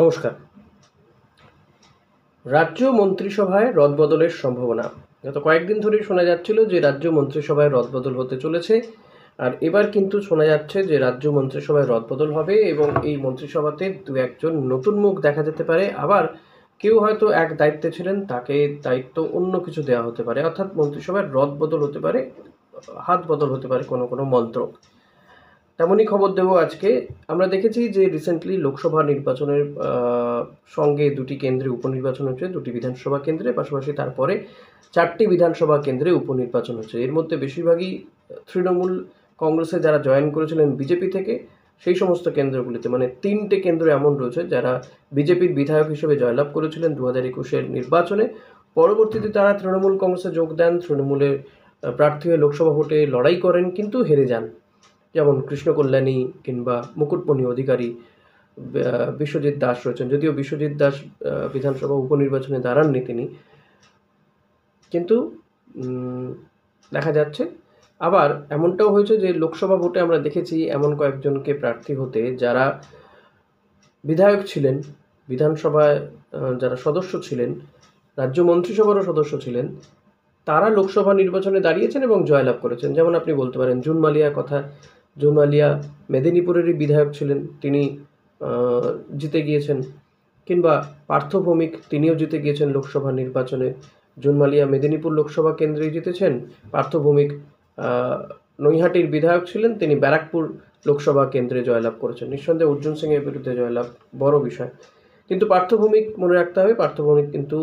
নমস্কার রাজ্য মন্ত্রিসভায় রদবদলের সম্ভাবনা গত কয়েকদিন ধরেই শোনা যাচ্ছিল যে রাজ্য মন্ত্রিসভায় রদবদল হতে চলেছে আর এবার কিন্তু শোনা যাচ্ছে যে রাজ্য মন্ত্রিসভায় রদবদল হবে এবং এই মন্ত্রিসভাতে দু একজন নতুন মুখ দেখা যেতে পারে আবার কেউ হয়তো এক দায়িত্বে ছিলেন তাকে দায়িত্ব অন্য কিছু দেওয়া হতে পারে অর্থাৎ মন্ত্রিসভায় রদবদল হতে পারে হাত বদল হতে পারে কোনো কোনো মন্ত্রক তেমনই খবর দেব আজকে আমরা দেখেছি যে রিসেন্টলি লোকসভা নির্বাচনের সঙ্গে দুটি কেন্দ্রে উপনির্বাচন হচ্ছে দুটি বিধানসভা কেন্দ্রে পাশাপাশি তারপরে চারটি বিধানসভা কেন্দ্রে উপনির্বাচন হচ্ছে এর মধ্যে বেশিরভাগই তৃণমূল কংগ্রেসে যারা জয়েন করেছিলেন বিজেপি থেকে সেই সমস্ত কেন্দ্রগুলিতে মানে তিনটে কেন্দ্র এমন রয়েছে যারা বিজেপির বিধায়ক হিসেবে জয়লাভ করেছিলেন দু হাজার একুশের নির্বাচনে পরবর্তীতে তারা তৃণমূল কংগ্রেসে যোগ দেন তৃণমূলের প্রার্থী হয়ে লোকসভা ভোটে লড়াই করেন কিন্তু হেরে যান যেমন কৃষ্ণকল্যাণী কিংবা মুকুটমণি অধিকারী বিশ্বজিৎ দাস রয়েছেন যদিও বিশ্বজিৎ দাস বিধানসভা উপনির্বাচনে দাঁড়াননি তিনি কিন্তু দেখা যাচ্ছে আবার এমনটাও হয়েছে যে লোকসভা ভোটে আমরা দেখেছি এমন কয়েকজনকে প্রার্থী হতে যারা বিধায়ক ছিলেন বিধানসভায় যারা সদস্য ছিলেন রাজ্য মন্ত্রিসভারও সদস্য ছিলেন তারা লোকসভা নির্বাচনে দাঁড়িয়েছেন এবং জয়লাভ করেছেন যেমন আপনি বলতে পারেন জুন মালিয়ার কথা জুন আলিয়া মেদিনীপুরেরই বিধায়ক ছিলেন তিনি জিতে গিয়েছেন কিংবা পার্থ ভৌমিক তিনিও জিতে গিয়েছেন লোকসভা নির্বাচনে জুনমালিয়া মেদিনীপুর লোকসভা কেন্দ্রেই জিতেছেন পার্থ ভৌমিক নৈহাটির বিধায়ক ছিলেন তিনি ব্যারাকপুর লোকসভা কেন্দ্রে জয়লাভ করেছেন নিঃসন্দেহে অর্জুন সিংয়ের বিরুদ্ধে জয়লাভ বড় বিষয় কিন্তু পার্থ ভৌমিক মনে রাখতে হবে পার্থ ভৌমিক কিন্তু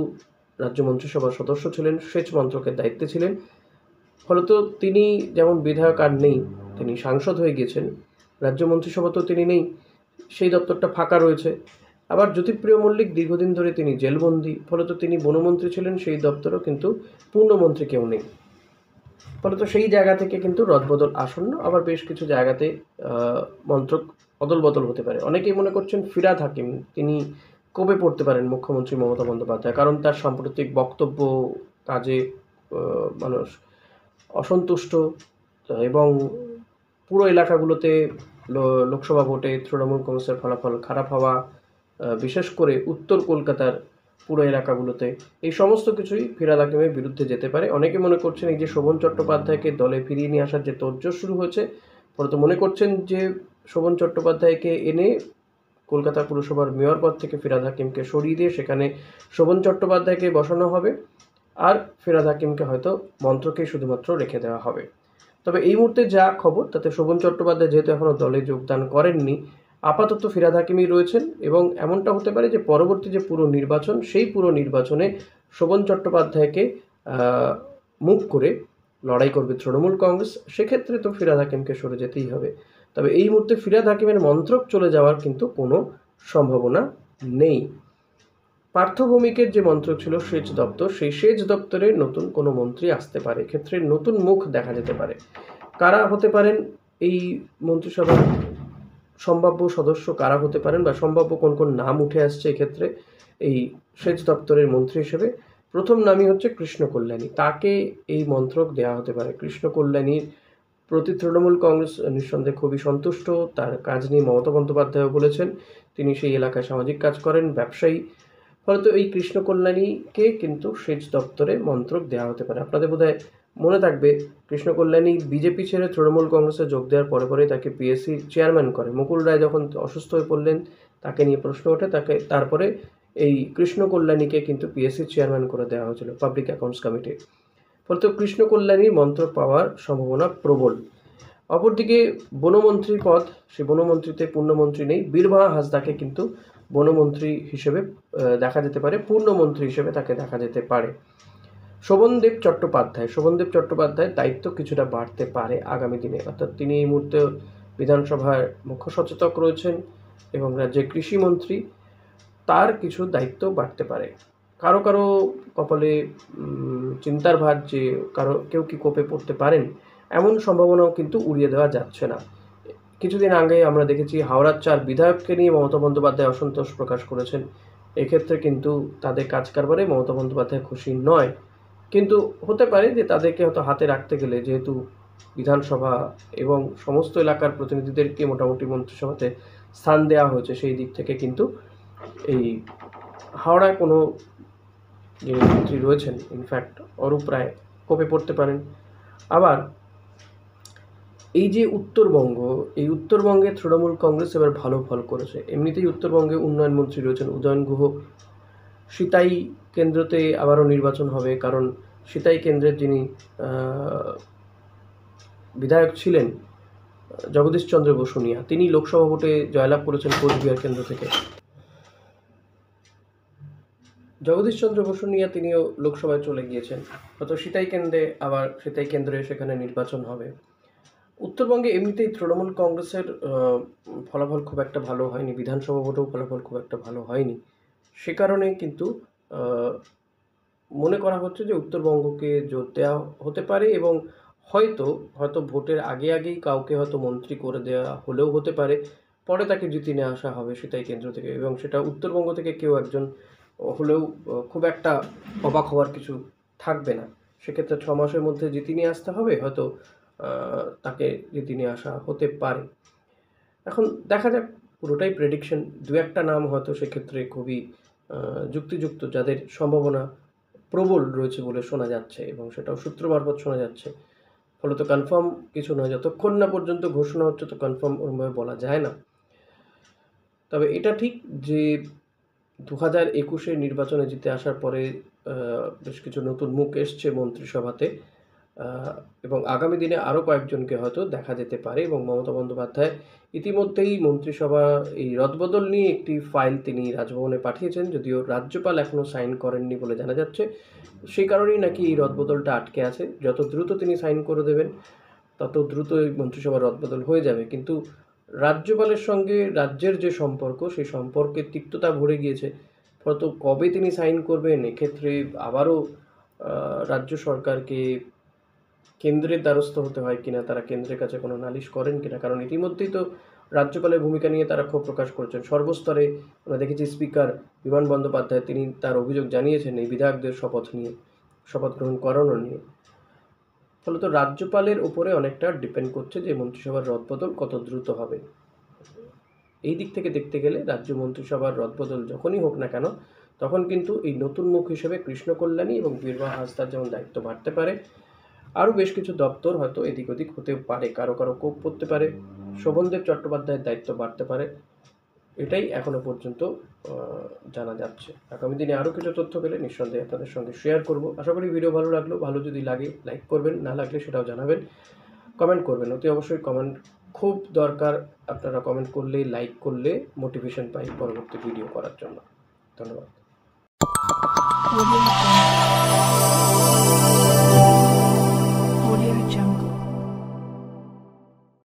রাজ্য মন্ত্রিসভার সদস্য ছিলেন সেচ মন্ত্রকের দায়িত্বে ছিলেন ফলত তিনি যেমন বিধায়ক আর নেই তিনি সাংসদ হয়ে গিয়েছেন রাজ্য মন্ত্রিসভা তো তিনি নেই সেই দপ্তরটা ফাঁকা রয়েছে আবার জ্যোতিপ্রিয় মল্লিক দীর্ঘদিন ধরে তিনি জেলবন্দি ফলত তিনি বনমন্ত্রী ছিলেন সেই দপ্তরও কিন্তু পূর্ণমন্ত্রী কেউ নেই ফলত সেই জায়গা থেকে কিন্তু রদবদল আসন্ন আবার বেশ কিছু জায়গাতে মন্ত্রক অদল বদল হতে পারে অনেকেই মনে করছেন ফিরাদ হাকিম তিনি কবে পড়তে পারেন মুখ্যমন্ত্রী মমতা বন্দ্যোপাধ্যায় কারণ তার সাম্প্রতিক বক্তব্য কাজে মানুষ অসন্তুষ্ট এবং পুরো এলাকাগুলোতে লোকসভা ভোটে তৃণমূল কংগ্রেসের ফলাফল খারাপ হওয়া বিশেষ করে উত্তর কলকাতার পুরো এলাকাগুলোতে এই সমস্ত কিছুই ফিরাদ আকিমের বিরুদ্ধে যেতে পারে অনেকে মনে করছেন এই যে শোভন চট্টোপাধ্যায়কে দলে ফিরিয়ে নিয়ে আসার যে তোরজোর শুরু হয়েছে ফলত মনে করছেন যে শোভন চট্টোপাধ্যায়কে এনে কলকাতা পুরসভার মেয়র পদ থেকে ফিরাদ হাকিমকে সরিয়ে দিয়ে সেখানে শোভন চট্টোপাধ্যায়কে বসানো হবে আর ফিরাদ হাকিমকে হয়তো মন্ত্রকে শুধুমাত্র রেখে দেওয়া হবে তবে এই মুহূর্তে যা খবর তাতে শোভন চট্টোপাধ্যায় যেহেতু এখনও দলে যোগদান করেননি আপাতত ফিরাদ হাকিমই রয়েছেন এবং এমনটা হতে পারে যে পরবর্তী যে পুরো নির্বাচন সেই পুরো নির্বাচনে শোভন চট্টোপাধ্যায়কে মুখ করে লড়াই করবে তৃণমূল কংগ্রেস সেক্ষেত্রে তো ফিরাদ হাকিমকে সরে যেতেই হবে তবে এই মুহূর্তে ফিরাদ হাকিমের মন্ত্রক চলে যাওয়ার কিন্তু কোনো সম্ভাবনা নেই পার্থভূমিকের যে মন্ত্র ছিল সেচ দপ্তর সেই সেচ দপ্তরে নতুন কোনো মন্ত্রী আসতে পারে ক্ষেত্রে নতুন মুখ দেখা যেতে পারে কারা হতে পারেন এই মন্ত্রিসভার সম্ভাব্য সদস্য কারা হতে পারেন বা সম্ভাব্য কোন কোন নাম উঠে আসছে এক্ষেত্রে এই সেচ দপ্তরের মন্ত্রী হিসেবে প্রথম নামই হচ্ছে কৃষ্ণ কল্যাণী তাকে এই মন্ত্রক দেওয়া হতে পারে কৃষ্ণ কল্যাণীর প্রতি তৃণমূল কংগ্রেস নিঃসন্দেহে খুবই সন্তুষ্ট তার কাজ নিয়ে মমতা বন্দ্যোপাধ্যায় বলেছেন তিনি সেই এলাকায় সামাজিক কাজ করেন ব্যবসায়ী ফলত এই কৃষ্ণ কল্যাণীকে কিন্তু সেচ দপ্তরে মন্ত্রক দেওয়া হতে পারে আপনাদের বোধহয় মনে থাকবে কৃষ্ণ কল্যাণী বিজেপি ছেড়ে তৃণমূল কংগ্রেসে যোগ দেওয়ার পরে পরে তাকে পিএসসি চেয়ারম্যান করে মুকুল রায় যখন অসুস্থ হয়ে পড়লেন তাকে নিয়ে প্রশ্ন ওঠে তাকে তারপরে এই কৃষ্ণ কল্যাণীকে কিন্তু পিএসসি চেয়ারম্যান করে দেওয়া হয়েছিল পাবলিক অ্যাকাউন্টস কমিটি ফলত কৃষ্ণ কল্যাণীর মন্ত্র পাওয়ার সম্ভাবনা প্রবল অপরদিকে বনমন্ত্রী পদ সে বনমন্ত্রীতে পূর্ণমন্ত্রী নেই বীরবাহা হাসদাকে কিন্তু বনমন্ত্রী হিসেবে দেখা যেতে পারে পূর্ণমন্ত্রী হিসেবে তাকে দেখা যেতে পারে শোভনদেব চট্টোপাধ্যায় শোভনদেব চট্টোপাধ্যায়ের দায়িত্ব কিছুটা বাড়তে পারে আগামী দিনে অর্থাৎ তিনি এই মুহূর্তে বিধানসভার মুখ্য সচেতক রয়েছেন এবং রাজ্যের কৃষিমন্ত্রী তার কিছু দায়িত্ব বাড়তে পারে কারো কারো কপালে চিন্তার ভার যে কারো কেউ কি কোপে পড়তে পারেন এমন সম্ভাবনাও কিন্তু উড়িয়ে দেওয়া যাচ্ছে না কিছুদিন আগে আমরা দেখেছি হাওড়ার চার বিধায়ককে নিয়ে মমতা বন্দ্যোপাধ্যায় অসন্তোষ প্রকাশ করেছেন এক্ষেত্রে কিন্তু তাদের কাজ কারবারে মমতা বন্দ্যোপাধ্যায় খুশি নয় কিন্তু হতে পারে যে তাদেরকে হয়তো হাতে রাখতে গেলে যেহেতু বিধানসভা এবং সমস্ত এলাকার প্রতিনিধিদেরকে মোটামুটি মন্ত্রিসভাতে স্থান দেওয়া হয়েছে সেই দিক থেকে কিন্তু এই হাওড়ায় কোনো যে মন্ত্রী রয়েছেন ইনফ্যাক্ট অরূপ রায় কোপে পড়তে পারেন আবার এই যে উত্তরবঙ্গ এই উত্তরবঙ্গে তৃণমূল কংগ্রেস এবার ভালো ফল করেছে এমনিতেই উত্তরবঙ্গে উন্নয়ন মন্ত্রী রয়েছেন উদয়ন গুহ সিতাই কেন্দ্রতে আবারও নির্বাচন হবে কারণ সিতাই কেন্দ্রের যিনি বিধায়ক ছিলেন জগদীশচন্দ্র বসুনিয়া তিনি লোকসভা ভোটে জয়লাভ করেছেন কোচবিহার কেন্দ্র থেকে জগদীশচন্দ্র বসুনিয়া তিনিও লোকসভায় চলে গিয়েছেন হয়তো সিতাই কেন্দ্রে আবার সিতাই কেন্দ্রে সেখানে নির্বাচন হবে উত্তরবঙ্গে এমনিতেই তৃণমূল কংগ্রেসের ফলাফল খুব একটা ভালো হয়নি বিধানসভা ভোটেও ফলাফল খুব একটা ভালো হয়নি সে কারণে কিন্তু মনে করা হচ্ছে যে উত্তরবঙ্গকে জোর দেওয়া হতে পারে এবং হয়তো হয়তো ভোটের আগে আগেই কাউকে হয়তো মন্ত্রী করে দেওয়া হলেও হতে পারে পরে তাকে জিতি নিয়ে আসা হবে সেটাই কেন্দ্র থেকে এবং সেটা উত্তরবঙ্গ থেকে কেউ একজন হলেও খুব একটা অবাক হওয়ার কিছু থাকবে না সেক্ষেত্রে ছ মাসের মধ্যে জিতি নিয়ে আসতে হবে হয়তো তাকে যদি নিয়ে আসা হতে পারে এখন দেখা যাক পুরোটাই প্রেডিকশন দু একটা নাম হয়তো সেক্ষেত্রে খুবই যুক্তিযুক্ত যাদের সম্ভাবনা প্রবল রয়েছে বলে শোনা যাচ্ছে এবং সেটাও সূত্র মারফত শোনা যাচ্ছে ফলে তো কনফার্ম কিছু নয় যতক্ষণ না পর্যন্ত ঘোষণা হচ্ছে তো কনফার্ম ওরমভাবে বলা যায় না তবে এটা ঠিক যে দু হাজার একুশে নির্বাচনে জিতে আসার পরে বেশ কিছু নতুন মুখ এসছে মন্ত্রিসভাতে এবং আগামী দিনে আরও কয়েকজনকে হয়তো দেখা যেতে পারে এবং মমতা বন্দ্যোপাধ্যায় ইতিমধ্যেই মন্ত্রিসভা এই রদবদল নিয়ে একটি ফাইল তিনি রাজভবনে পাঠিয়েছেন যদিও রাজ্যপাল এখনও সাইন করেননি বলে জানা যাচ্ছে সেই কারণেই নাকি এই রদবদলটা আটকে আছে যত দ্রুত তিনি সাইন করে দেবেন তত দ্রুত এই মন্ত্রিসভার রদবদল হয়ে যাবে কিন্তু রাজ্যপালের সঙ্গে রাজ্যের যে সম্পর্ক সেই সম্পর্কে তিক্ততা ভরে গিয়েছে ফলত কবে তিনি সাইন করবেন এক্ষেত্রে আবারও রাজ্য সরকারকে কেন্দ্রের দ্বারস্থ হতে হয় কিনা তারা কেন্দ্রের কাছে কোনো নালিশ করেন কিনা কারণ ইতিমধ্যেই তো রাজ্যপালের ভূমিকা নিয়ে তারা ক্ষোভ প্রকাশ করছেন সর্বস্তরে আমরা দেখেছি স্পিকার বিমান বন্দ্যোপাধ্যায় তিনি তার অভিযোগ জানিয়েছেন এই বিধায়কদের শপথ নিয়ে শপথ গ্রহণ করানো নিয়ে ফলত রাজ্যপালের উপরে অনেকটা ডিপেন্ড করছে যে মন্ত্রিসভার রদবদল কত দ্রুত হবে এই দিক থেকে দেখতে গেলে রাজ্য মন্ত্রিসভার রদবদল যখনই হোক না কেন তখন কিন্তু এই নতুন মুখ হিসেবে কৃষ্ণকল্যাণী এবং বীরবা হাসদার যেমন দায়িত্ব বাড়তে পারে আরও বেশ কিছু দপ্তর হয়তো এদিক ওদিক হতে পারে কারো কারো কোপ পড়তে পারে শোভনদেব চট্টোপাধ্যায়ের দায়িত্ব বাড়তে পারে এটাই এখনও পর্যন্ত জানা যাচ্ছে আগামী দিনে আরও কিছু তথ্য পেলে নিঃসন্দেহে আপনাদের সঙ্গে শেয়ার করব আশা করি ভিডিও ভালো লাগলো ভালো যদি লাগে লাইক করবেন না লাগলে সেটাও জানাবেন কমেন্ট করবেন অতি অবশ্যই কমেন্ট খুব দরকার আপনারা কমেন্ট করলে লাইক করলে মোটিভেশন পাই পরবর্তী ভিডিও করার জন্য ধন্যবাদ